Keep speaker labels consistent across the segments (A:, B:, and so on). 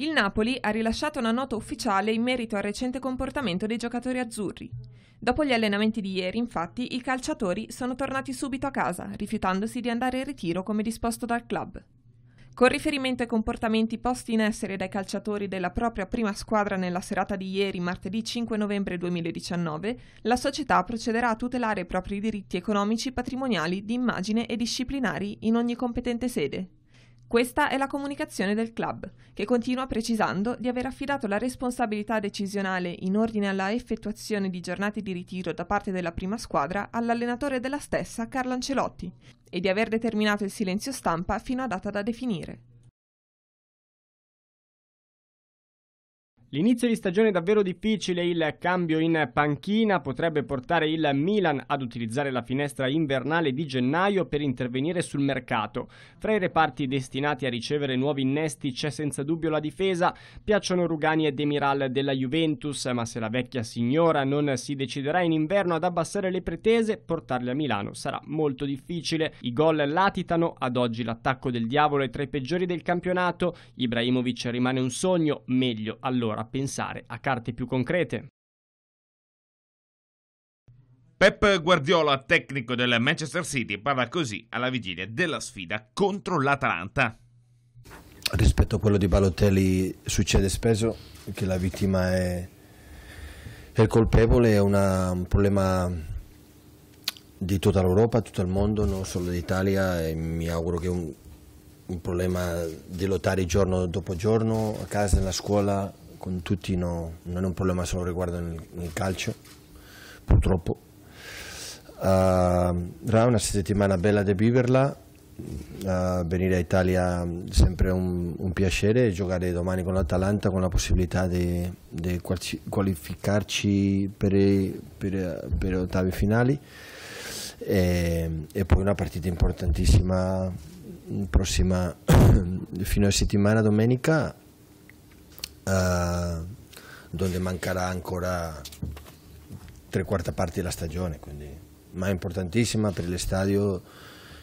A: Il Napoli ha rilasciato una nota ufficiale in merito al recente comportamento dei giocatori azzurri. Dopo gli allenamenti di ieri, infatti, i calciatori sono tornati subito a casa, rifiutandosi di andare in ritiro come disposto dal club. Con riferimento ai comportamenti posti in essere dai calciatori della propria prima squadra nella serata di ieri, martedì 5 novembre 2019, la società procederà a tutelare i propri diritti economici, patrimoniali, di immagine e disciplinari in ogni competente sede. Questa è la comunicazione del club, che continua precisando di aver affidato la responsabilità decisionale in ordine alla effettuazione di giornate di ritiro da parte della prima squadra all'allenatore della stessa Carlo Ancelotti e di aver determinato il silenzio stampa fino a data da definire.
B: L'inizio di stagione è davvero difficile, il cambio in panchina potrebbe portare il Milan ad utilizzare la finestra invernale di gennaio per intervenire sul mercato. Fra i reparti destinati a ricevere nuovi innesti c'è senza dubbio la difesa, piacciono Rugani e Demiral della Juventus, ma se la vecchia signora non si deciderà in inverno ad abbassare le pretese, portarle a Milano sarà molto difficile. I gol latitano, ad oggi l'attacco del diavolo è tra i peggiori del campionato, Ibrahimovic rimane un sogno, meglio allora allora pensare a carte più concrete.
C: Pep Guardiola, tecnico del Manchester City, parla così alla vigilia della sfida contro l'Atalanta.
D: Rispetto a quello di Balotelli succede spesso che la vittima è, è il colpevole, è una, un problema di tutta l'Europa, tutto il mondo, non solo d'Italia e mi auguro che un, un problema di lottare giorno dopo giorno, a casa, nella scuola, con tutti no, non è un problema solo riguardo nel, nel calcio, purtroppo. Uh, una settimana bella da viverla, uh, venire a Italia è sempre un, un piacere, giocare domani con l'Atalanta con la possibilità di, di qualificarci per, per, per ottavi finali e, e poi una partita importantissima prossima fino a settimana domenica eh, dove mancherà ancora tre quarta parte della stagione, quindi, ma è importantissima per l'estadio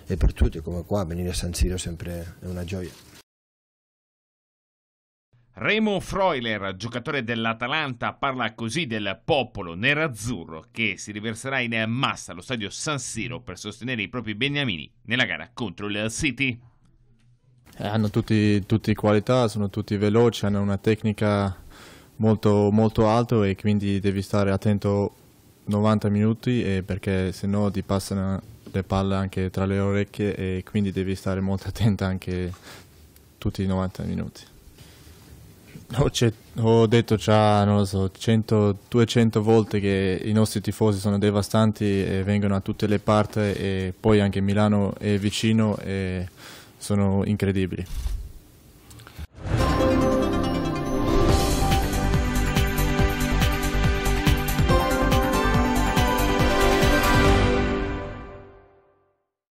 D: e per tutti, come qua venire a San Siro sempre è una gioia.
C: Remo Freuler, giocatore dell'Atalanta, parla così del popolo nerazzurro che si riverserà in massa allo stadio San Siro per sostenere i propri beniamini nella gara contro il City.
E: Eh, hanno tutti, tutti, qualità, sono tutti veloci, hanno una tecnica molto, molto alta e quindi devi stare attento 90 minuti perché se no ti passano le palle anche tra le orecchie e quindi devi stare molto attento anche tutti i 90 minuti. Ho, detto già, so, 100, 200 volte che i nostri tifosi sono devastanti e vengono a tutte le parti e poi anche Milano è vicino e sono incredibili.